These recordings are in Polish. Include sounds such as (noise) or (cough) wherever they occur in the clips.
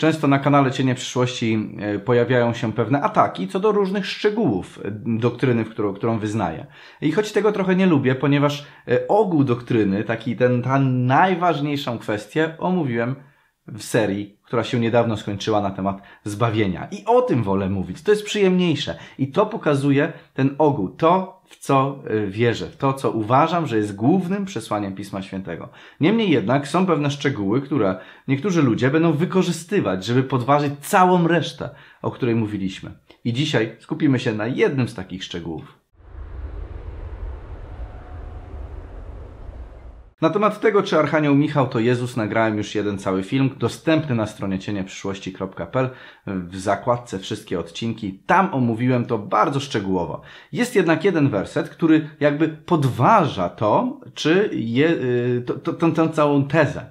Często na kanale Cienie Przyszłości e, pojawiają się pewne ataki co do różnych szczegółów e, doktryny, którą, wyznaję. I choć tego trochę nie lubię, ponieważ e, ogół doktryny, taki ten, ta najważniejszą kwestię omówiłem w serii, która się niedawno skończyła na temat zbawienia. I o tym wolę mówić. To jest przyjemniejsze. I to pokazuje ten ogół. To, w co y, wierzę, w to, co uważam, że jest głównym przesłaniem Pisma Świętego. Niemniej jednak są pewne szczegóły, które niektórzy ludzie będą wykorzystywać, żeby podważyć całą resztę, o której mówiliśmy. I dzisiaj skupimy się na jednym z takich szczegółów. Na temat tego, czy Archanioł Michał to Jezus, nagrałem już jeden cały film, dostępny na stronie cienieprzyszłości.pl w zakładce wszystkie odcinki. Tam omówiłem to bardzo szczegółowo. Jest jednak jeden werset, który jakby podważa to, czy je, y, to, to, tą całą tezę.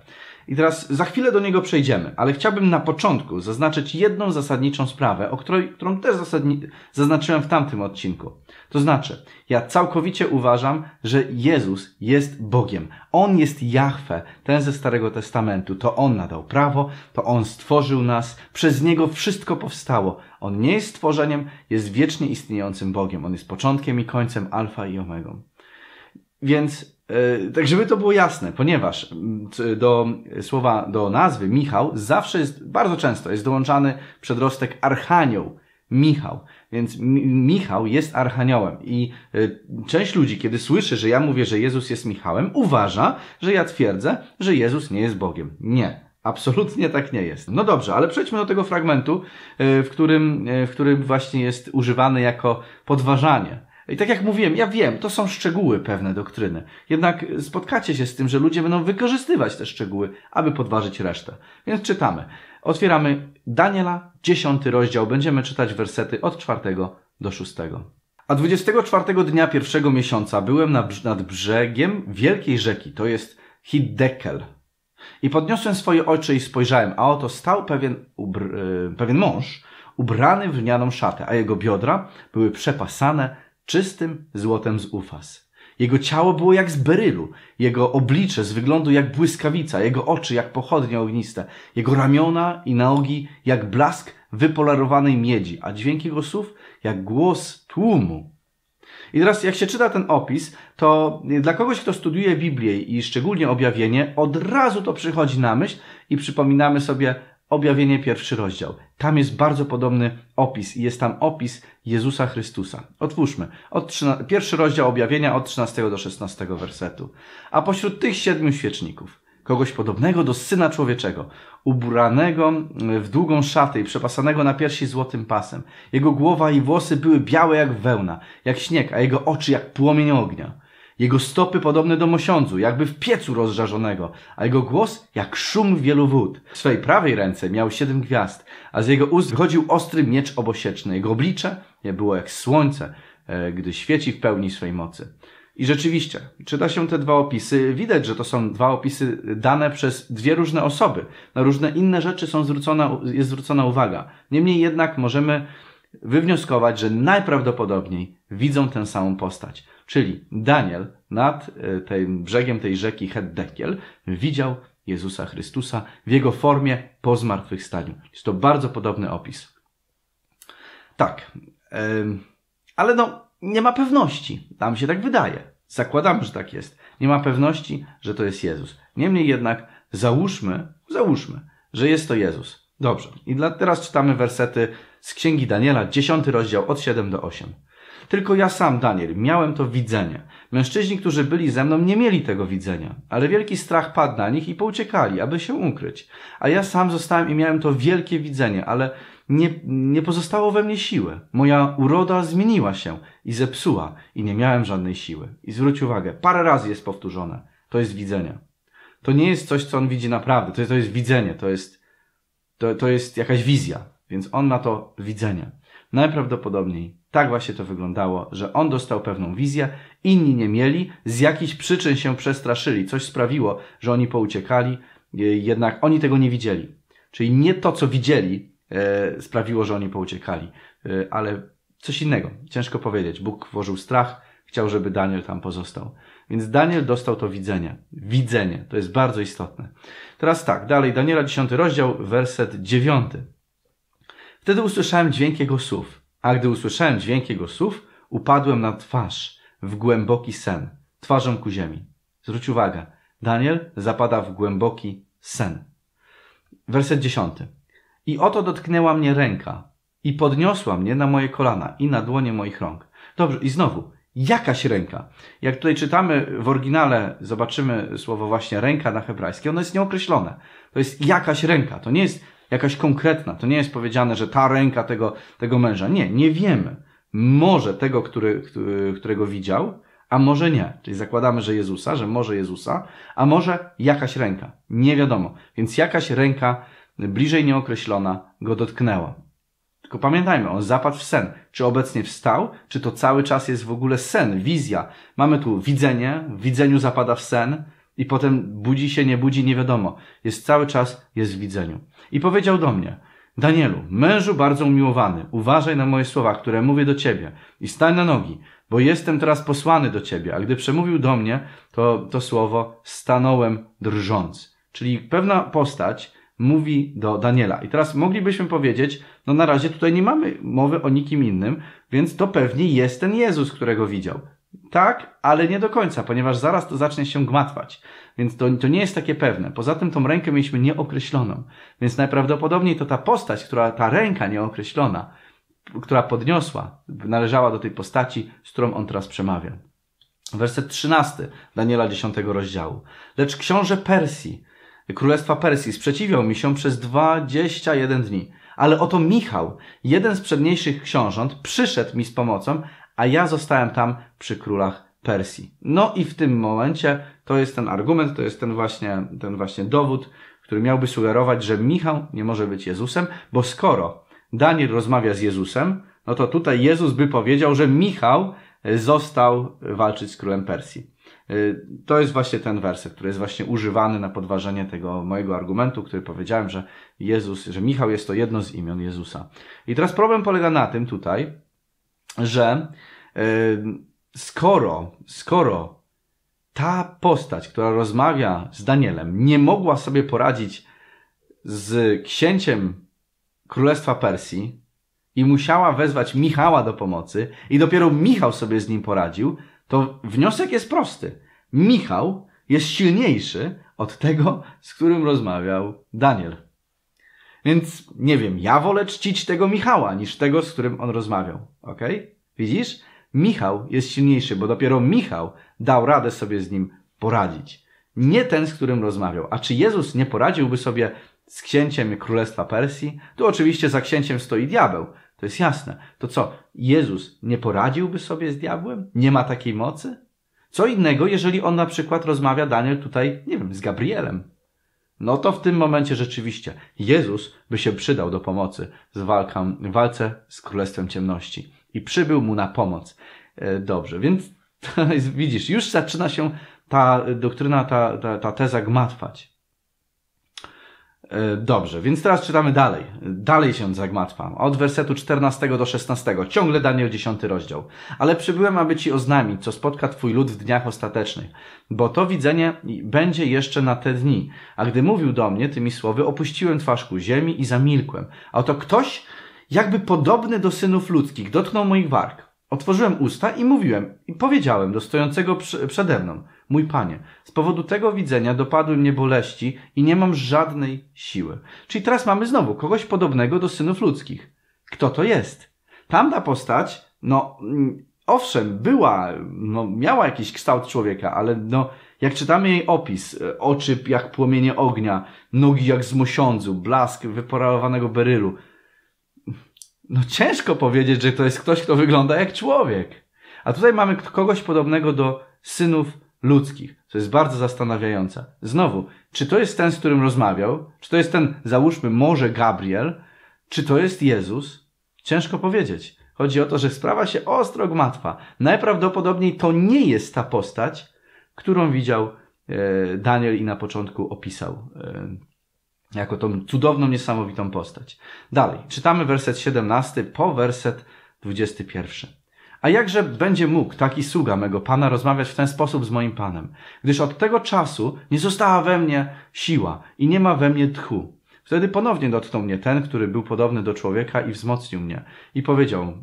I teraz za chwilę do niego przejdziemy, ale chciałbym na początku zaznaczyć jedną zasadniczą sprawę, o której, którą też zasadni- zaznaczyłem w tamtym odcinku. To znaczy, ja całkowicie uważam, że Jezus jest Bogiem. On jest Jahwe, ten ze Starego Testamentu. To On nadał prawo, to On stworzył nas, przez Niego wszystko powstało. On nie jest stworzeniem, jest wiecznie istniejącym Bogiem. On jest początkiem i końcem, alfa i omegą. Więc E, tak, żeby to było jasne, ponieważ do e, słowa, do nazwy Michał zawsze jest, bardzo często jest dołączany przedrostek Archanioł, Michał. Więc Michał jest Archaniołem i e, część ludzi, kiedy słyszy, że ja mówię, że Jezus jest Michałem, uważa, że ja twierdzę, że Jezus nie jest Bogiem. Nie. Absolutnie tak nie jest. No dobrze, ale przejdźmy do tego fragmentu, w którym, w którym właśnie jest używany jako podważanie. I tak jak mówiłem, ja wiem, to są szczegóły pewne doktryny. Jednak spotkacie się z tym, że ludzie będą wykorzystywać te szczegóły, aby podważyć resztę. Więc czytamy. Otwieramy Daniela, dziesiąty rozdział. Będziemy czytać wersety od czwartego do szóstego. A 24 dnia pierwszego miesiąca byłem nad brzegiem wielkiej rzeki, to jest Hiddekel. I podniosłem swoje oczy i spojrzałem, a oto stał pewien, ubr, e, pewien mąż, ubrany w lnianą szatę, a jego biodra były przepasane czystym złotem z ufas. Jego ciało było jak z berylu, jego oblicze z wyglądu jak błyskawica, jego oczy jak pochodnie ogniste, jego ramiona i nogi jak blask wypolerowanej miedzi, a dźwięk jego słów jak głos tłumu. I teraz jak się czyta ten opis, to dla kogoś, kto studiuje Biblię i szczególnie objawienie, od razu to przychodzi na myśl i przypominamy sobie Objawienie pierwszy rozdział. Tam jest bardzo podobny opis i jest tam opis Jezusa Chrystusa. Otwórzmy. Od 13, pierwszy rozdział objawienia od 13 do 16 wersetu. A pośród tych siedmiu świeczników, kogoś podobnego do syna człowieczego, ubranego mm, w długą szatę i przepasanego na piersi złotym pasem. Jego głowa i włosy były białe jak wełna, jak śnieg, a jego oczy jak płomień ognia. Jego stopy podobne do mosiądzu, jakby w piecu rozżarzonego, a jego głos jak szum wielu wód. W swej prawej ręce miał siedem gwiazd, a z jego ust wychodził ostry miecz obosieczny. Jego oblicze było jak słońce, e, gdy świeci w pełni swej mocy. I rzeczywiście, czyta się te dwa opisy, widać, że to są dwa opisy dane przez dwie różne osoby. Na różne inne rzeczy są zwrócona, jest zwrócona uwaga. Niemniej jednak możemy wywnioskować, że najprawdopodobniej widzą tę samą postać. Czyli Daniel nad e, tym brzegiem tej rzeki Heddekiel widział Jezusa Chrystusa w jego formie po zmartwychwstaniu. Jest to bardzo podobny opis. Tak, ale no, nie ma pewności. Tam się tak wydaje. Zakładamy, że tak jest. Nie ma pewności, że to jest Jezus. Niemniej jednak załóżmy, załóżmy, że jest to Jezus. Dobrze. I dla, teraz czytamy wersety z Księgi Daniela, 10 rozdział od 7 do 8. Tylko ja sam, Daniel, miałem to widzenie. Mężczyźni, którzy byli ze mną, nie mieli tego widzenia, ale wielki strach padł na nich i pouciekali, aby się ukryć. A ja sam zostałem i miałem to wielkie widzenie, ale nie, nie pozostało we mnie siły. Moja uroda zmieniła się i zepsuła i nie miałem żadnej siły. I zwróć uwagę, parę razy jest powtórzone. To jest widzenie. To nie jest coś, co on widzi naprawdę. To jest, to jest widzenie. To jest, to, to jest jakaś wizja. Więc on ma to widzenie. Najprawdopodobniej tak właśnie to wyglądało, że on dostał pewną wizję, inni nie mieli, z jakichś przyczyn się przestraszyli, coś sprawiło, że oni pouciekali, e, jednak oni tego nie widzieli. Czyli nie to, co widzieli, e, sprawiło, że oni pouciekali, e, ale coś innego. Ciężko powiedzieć. Bóg włożył strach, chciał, żeby Daniel tam pozostał. Więc Daniel dostał to widzenie. Widzenie. To jest bardzo istotne. Teraz tak, dalej. Daniela 10 rozdział, werset 9. Wtedy usłyszałem dźwięk jego słów a gdy usłyszałem dźwięk jego słów, upadłem na twarz w głęboki sen, twarzą ku ziemi. Zwróć uwagę, Daniel zapada w głęboki sen. Werset dziesiąty. I oto dotknęła mnie ręka i podniosła mnie na moje kolana i na dłonie moich rąk. Dobrze, i znowu, jakaś ręka. Jak tutaj czytamy w oryginale, zobaczymy słowo właśnie ręka na hebrajskie, ono jest nieokreślone. To jest jakaś ręka, to nie jest jakaś konkretna. To nie jest powiedziane, że ta ręka tego, tego męża. Nie, nie wiemy. Może tego, który, którego widział, a może nie. Czyli zakładamy, że Jezusa, że może Jezusa, a może jakaś ręka. Nie wiadomo. Więc jakaś ręka bliżej nieokreślona go dotknęła. Tylko pamiętajmy, on zapadł w sen. Czy obecnie wstał? Czy to cały czas jest w ogóle sen, wizja? Mamy tu widzenie, w widzeniu zapada w sen, i potem budzi się, nie budzi, nie wiadomo. Jest cały czas, jest w widzeniu. I powiedział do mnie, Danielu, mężu bardzo umiłowany, uważaj na moje słowa, które mówię do ciebie i stań na nogi, bo jestem teraz posłany do ciebie. A gdy przemówił do mnie, to, to słowo stanąłem drżąc. Czyli pewna postać mówi do Daniela. I teraz moglibyśmy powiedzieć, no na razie tutaj nie mamy mowy o nikim innym, więc to pewnie jest ten Jezus, którego widział. Tak, ale nie do końca, ponieważ zaraz to zacznie się gmatwać, więc to, to nie jest takie pewne. Poza tym tą rękę mieliśmy nieokreśloną, więc najprawdopodobniej to ta postać, która ta ręka nieokreślona, która podniosła, należała do tej postaci, z którą on teraz przemawia. Werset 13 Daniela 10 rozdziału. Lecz książę Persji, królestwa Persji, sprzeciwiał mi się przez 21 dni. Ale oto Michał, jeden z przedniejszych książąt, przyszedł mi z pomocą, a ja zostałem tam przy królach Persji. No i w tym momencie to jest ten argument, to jest ten właśnie, ten właśnie dowód, który miałby sugerować, że Michał nie może być Jezusem, bo skoro Daniel rozmawia z Jezusem, no to tutaj Jezus by powiedział, że Michał został walczyć z królem Persji. Y, to jest właśnie ten werset, który jest właśnie używany na podważenie tego mojego argumentu, który powiedziałem, że Jezus, że Michał jest to jedno z imion Jezusa. I teraz problem polega na tym tutaj, że y, skoro, skoro ta postać, która rozmawia z Danielem, nie mogła sobie poradzić z księciem Królestwa Persji i musiała wezwać Michała do pomocy, i dopiero Michał sobie z nim poradził, to wniosek jest prosty. Michał jest silniejszy od tego, z którym rozmawiał Daniel. Więc nie wiem, ja wolę czcić tego Michała niż tego, z którym on rozmawiał. ok? Okay? Widzisz? Michał jest silniejszy, bo dopiero Michał dał radę sobie z nim poradzić. Nie ten, z którym rozmawiał. A czy Jezus nie poradziłby sobie z księciem Królestwa Persji? Tu oczywiście za księciem stoi diabeł. To jest jasne. To co? Jezus nie poradziłby sobie z diabłem? Nie ma takiej mocy? Co innego, jeżeli on na przykład rozmawia, Daniel, tutaj, nie wiem, z Gabrielem no to w tym momencie rzeczywiście Jezus by się przydał do pomocy w walce z Królestwem Ciemności i przybył mu na pomoc. E, dobrze, więc (laughs) widzisz, już zaczyna się ta doktryna, ta, ta, ta teza gmatwać. E, dobrze, więc teraz czytamy dalej. Dalej się zagmatwam. Od wersetu 14 do 16. Ciągle Daniel 10 rozdział. Ale przybyłem, aby ci oznamić, co spotka twój lud w dniach ostatecznych. Bo to widzenie będzie jeszcze na te dni. A gdy mówił do mnie tymi słowy, opuściłem twarz ku ziemi i zamilkłem. A oto ktoś, jakby podobny do synów ludzkich, dotknął moich warg. Otworzyłem usta i mówiłem, i powiedziałem do stojącego przy, przede mną, mój panie, z powodu tego widzenia dopadły mnie boleści i nie mam żadnej siły. Czyli teraz mamy znowu kogoś podobnego do synów ludzkich. Kto to jest? Tamta postać, no, mm, owszem, była, no, miała jakiś kształt człowieka, ale no, jak czytamy jej opis, e, oczy jak płomienie ognia, nogi jak z mosiądzu, blask wyporalowanego berylu, no ciężko powiedzieć, że to jest ktoś, kto wygląda jak człowiek. A tutaj mamy kogoś podobnego do synów ludzkich, To jest bardzo zastanawiające. Znowu, czy to jest ten, z którym rozmawiał? Czy to jest ten, załóżmy, może Gabriel? Czy to jest Jezus? Ciężko powiedzieć. Chodzi o to, że sprawa się ostro gmatwa. Najprawdopodobniej to nie jest ta postać, którą widział e, Daniel i na początku opisał e, jako tą cudowną, niesamowitą postać. Dalej, czytamy werset 17 po werset 21. A jakże będzie mógł taki sługa mego Pana rozmawiać w ten sposób z moim Panem? Gdyż od tego czasu nie została we mnie siła i nie ma we mnie tchu. Wtedy ponownie dotknął mnie ten, który był podobny do człowieka i wzmocnił mnie. I powiedział,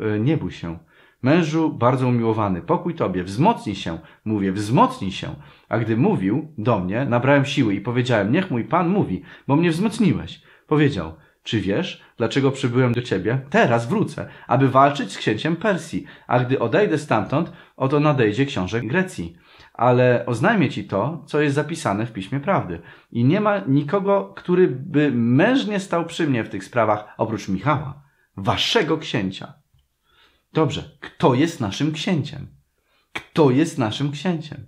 e, nie bój się, Mężu bardzo umiłowany, pokój tobie, wzmocnij się, mówię, wzmocnij się. A gdy mówił do mnie, nabrałem siły i powiedziałem, niech mój Pan mówi, bo mnie wzmocniłeś. Powiedział, czy wiesz, dlaczego przybyłem do ciebie? Teraz wrócę, aby walczyć z księciem Persji, a gdy odejdę stamtąd, oto nadejdzie książę Grecji. Ale oznajmię ci to, co jest zapisane w Piśmie Prawdy. I nie ma nikogo, który by mężnie stał przy mnie w tych sprawach, oprócz Michała, waszego księcia. Dobrze, kto jest naszym księciem? Kto jest naszym księciem?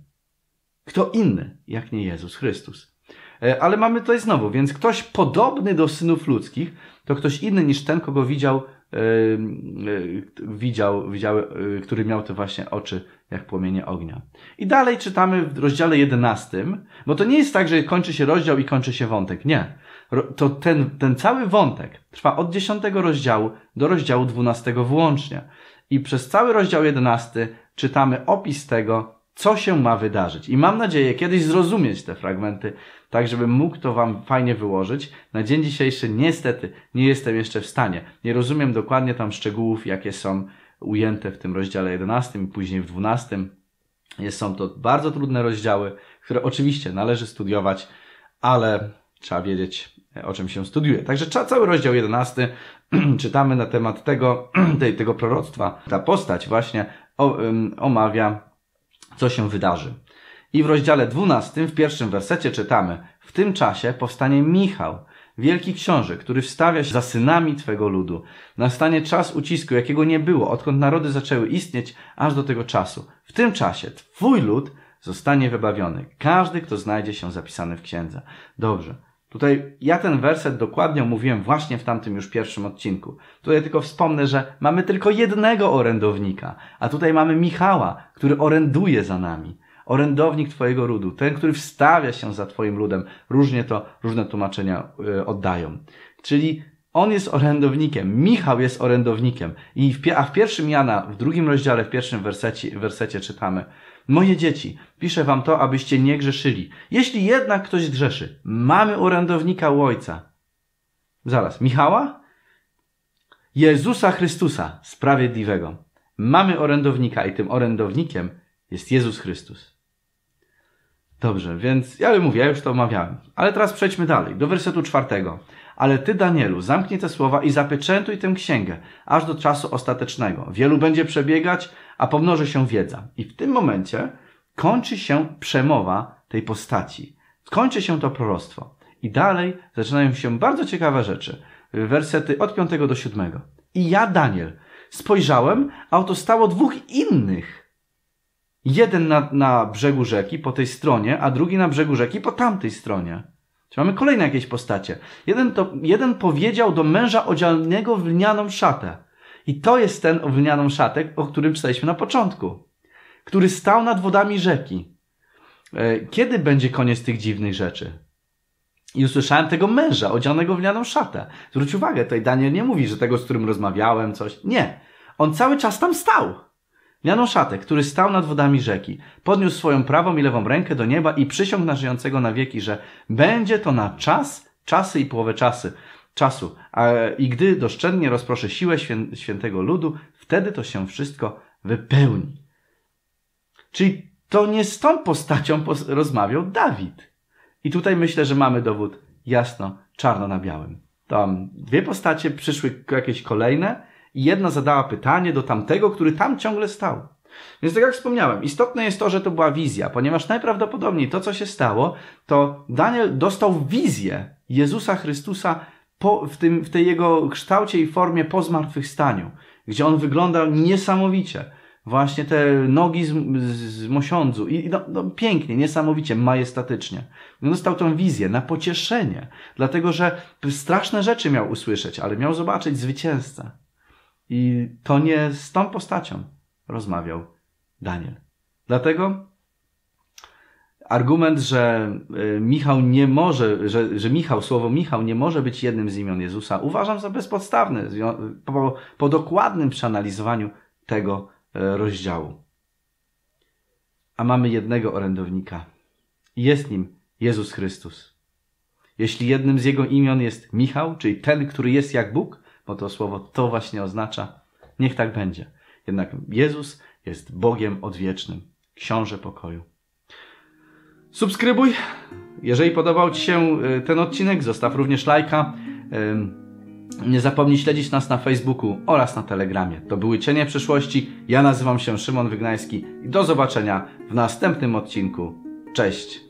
Kto inny, jak nie Jezus Chrystus? E, ale mamy tutaj znowu, więc ktoś podobny do synów ludzkich, to ktoś inny niż ten, kogo widział, e, e, widział, widział który miał te właśnie oczy jak płomienie ognia. I dalej czytamy w rozdziale 11, bo to nie jest tak, że kończy się rozdział i kończy się wątek. Nie. To ten, ten cały wątek trwa od 10 rozdziału do rozdziału 12 włącznie i przez cały rozdział 11 czytamy opis tego, co się ma wydarzyć. I mam nadzieję kiedyś zrozumieć te fragmenty, tak żebym mógł to Wam fajnie wyłożyć. Na dzień dzisiejszy niestety nie jestem jeszcze w stanie. Nie rozumiem dokładnie tam szczegółów, jakie są ujęte w tym rozdziale 11 i później w 12. Są to bardzo trudne rozdziały, które oczywiście należy studiować, ale trzeba wiedzieć, e, o czym się studiuje. Także cały rozdział 11 (clears throat) czytamy na temat tego, (clears throat) tej, tego proroctwa, ta postać właśnie o, omawia, co się wydarzy. I w rozdziale 12, w pierwszym wersecie czytamy: W tym czasie powstanie Michał, wielki książę, który wstawia się za synami twego ludu. Nastanie czas ucisku, jakiego nie było, odkąd narody zaczęły istnieć, aż do tego czasu. W tym czasie twój lud zostanie wybawiony. Każdy, kto znajdzie się zapisany w księdze. Dobrze. Tutaj ja ten werset dokładnie omówiłem właśnie w tamtym już pierwszym odcinku. Tutaj tylko wspomnę, że mamy tylko jednego orędownika, a tutaj mamy Michała, który oręduje za nami. Orędownik Twojego ludu, ten, który wstawia się za Twoim ludem. Różnie to, różne tłumaczenia e, oddają. Czyli on jest orędownikiem, Michał jest orędownikiem. I w, a w pierwszym Jana, w drugim rozdziale, w pierwszym wersecie, wersecie czytamy – Moje dzieci, piszę wam to, abyście nie grzeszyli. Jeśli jednak ktoś grzeszy, mamy orędownika u Ojca. Zaraz, Michała? Jezusa Chrystusa, sprawiedliwego. Mamy orędownika i tym orędownikiem jest Jezus Chrystus. Dobrze, więc ja mówię, ja już to omawiałem. Ale teraz przejdźmy dalej, do wersetu czwartego. Ale ty, Danielu, zamknij te słowa i zapieczętuj tę księgę, aż do czasu ostatecznego. Wielu będzie przebiegać, a pomnoży się wiedza. I w tym momencie kończy się przemowa tej postaci. Kończy się to proroctwo. I dalej zaczynają się bardzo ciekawe rzeczy. Wersety od 5 do 7. I ja, Daniel, spojrzałem, a oto stało dwóch innych. Jeden na, na brzegu rzeki po tej stronie, a drugi na brzegu rzeki po tamtej stronie. Czy mamy kolejne jakieś postacie? Jeden, to, jeden powiedział do męża odzialnego w lnianą szatę. I to jest ten owlnianą szatek, o którym czytaliśmy na początku, który stał nad wodami rzeki. E, kiedy będzie koniec tych dziwnych rzeczy? I usłyszałem tego męża odzianego w lnianą szatę. Zwróć uwagę, tutaj Daniel nie mówi, że tego, z którym rozmawiałem, coś. Nie. On cały czas tam stał. Lnianą szatę, który stał nad wodami rzeki, podniósł swoją prawą i lewą rękę do nieba i przysiągł na żyjącego na wieki, że będzie to na czas, czasy i połowę czasy czasu. A, I gdy doszczędnie rozproszę siłę świę, świętego ludu, wtedy to się wszystko wypełni. Czyli to nie z tą postacią rozmawiał Dawid. I tutaj myślę, że mamy dowód jasno, czarno na białym. Tam dwie postacie, przyszły jakieś kolejne i jedna zadała pytanie do tamtego, który tam ciągle stał. Więc tak jak wspomniałem, istotne jest to, że to była wizja, ponieważ najprawdopodobniej to, co się stało, to Daniel dostał wizję Jezusa Chrystusa po, w, tym, w tej jego kształcie i formie po zmartwychwstaniu, gdzie on wyglądał niesamowicie. Właśnie te nogi z, z, mosiądzu i no, no, pięknie, niesamowicie, majestatycznie. On dostał tą wizję na pocieszenie, dlatego że straszne rzeczy miał usłyszeć, ale miał zobaczyć zwycięzcę. I to nie z tą postacią rozmawiał Daniel. Dlatego argument, że y, Michał nie może, że, że Michał, słowo Michał nie może być jednym z imion Jezusa, uważam za bezpodstawny po, po dokładnym przeanalizowaniu tego e, rozdziału. A mamy jednego orędownika. Jest nim Jezus Chrystus. Jeśli jednym z jego imion jest Michał, czyli ten, który jest jak Bóg, bo to słowo to właśnie oznacza, niech tak będzie. Jednak Jezus jest Bogiem odwiecznym, książę pokoju. Subskrybuj. Jeżeli podobał Ci się y, ten odcinek, zostaw również lajka. Nie zapomnij śledzić nas na Facebooku oraz na Telegramie. To były Cienie Przyszłości. Ja nazywam się Szymon Wygnański i do zobaczenia w następnym odcinku. Cześć!